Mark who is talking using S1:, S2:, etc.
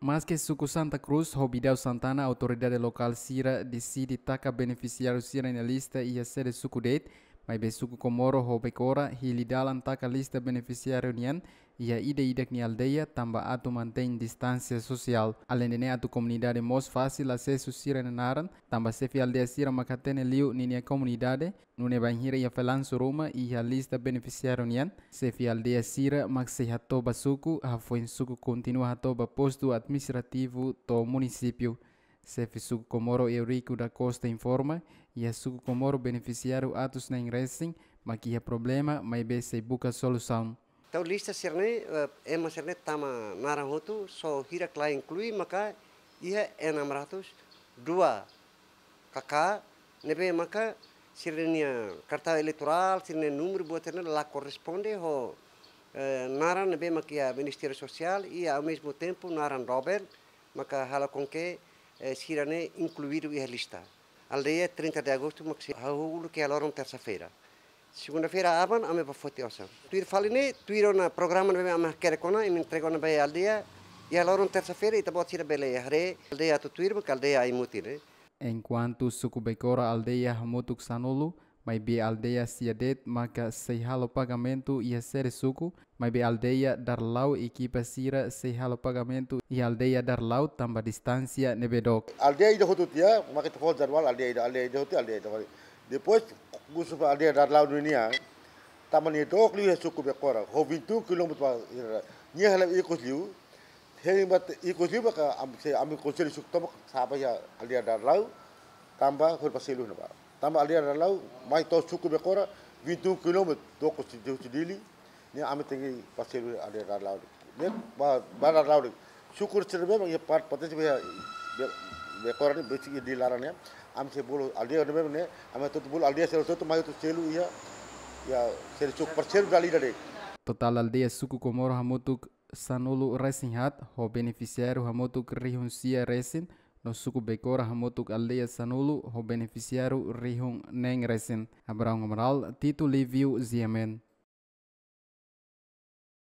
S1: Mas que suku Santa Cruz, Robidão Santana, autoridade local Sira, decide tacar beneficiários Sira na lista ia a sede date Mai besuku Komoro hobe kora hili dalam taka lista beneficiário nian ia ide idak ni aldeia tamba atu mantém distansia sosial Além de atu comunidade mos fasil acesso sira naran tamba sefi aldeia sira makatene liu ni nia comunidade nune banhira ia falan suruma ia lista beneficiário nian sefi aldeia sira makse hatoba suku hafoin suku continua hatoba posto administrativo do município. Chefe Suco Comoro Eurico da Costa informa e a Suco Comoro beneficiário atos na ingressem, mas que é problema, mas bem se busca solução.
S2: Então, lista serne, é eh, uma serne tama naranhoto, só hira clá inclui, maka ia é namratos, dua kaká, nebe maka sirenia carta eleitoral, sirenia número, boa terne, lá corresponde, ho eh, naran nebe maka ia é Ministério Social e ao mesmo tempo naran Robert, maka hala com que Xirané eh, incluíram e relistar. A lei é 30 de agosto, mas que aloram terça-feira. Segunda-feira aban, ame pa foti osa. Tuir falini, tuir na programa na ama kerekona, im entrego na bay aldea, y e aloron terça-feira e tabot sira bele re, aldea tu tuir, aldea imutir.
S1: Enquanto sucubecora aldeia mutuk Sanulu, Mai be aldeia siadet maka halo pagamento ia ser suku, mas be aldeia lau ikipa sira halo pagamento ia aldeia lau tambah distansia nebedok.
S3: Aldeia ida hotutia, maka tu jadwal aldeia ida aldeia ida hotia aldeia ida. Depois gusuf aldeia lau dunia, taman itu kliu suku bekora, hovintu kilometer ni halap ikut liu, hebat ikus liu maka am se am ikut liu suku tamak sahaja aldeia Darlau tambah kurpasilu nebak. tam alia ralau, mai to suku bekora, vintu kilomet to ko sidu si dili, ni ame tengi pasir alia ralau. Ni ba ba ralau ni, sukur cerbe bang ye part patis be bekora ni besi di dilaran ya, am se bolo alia ne memang ni, ame tu tu bolo alia selu to mai to selu ya, ya selu suk perseru dali dari.
S1: Total aldeia suku Comoro Hamutuk Sanulu Resinhat, o beneficiário Hamutuk Rihunsia Resin, Nosuku suku bekora hamotuk aldeia sanulu ho beneficiário rihun nem recen abraham amaral tito livio ziemen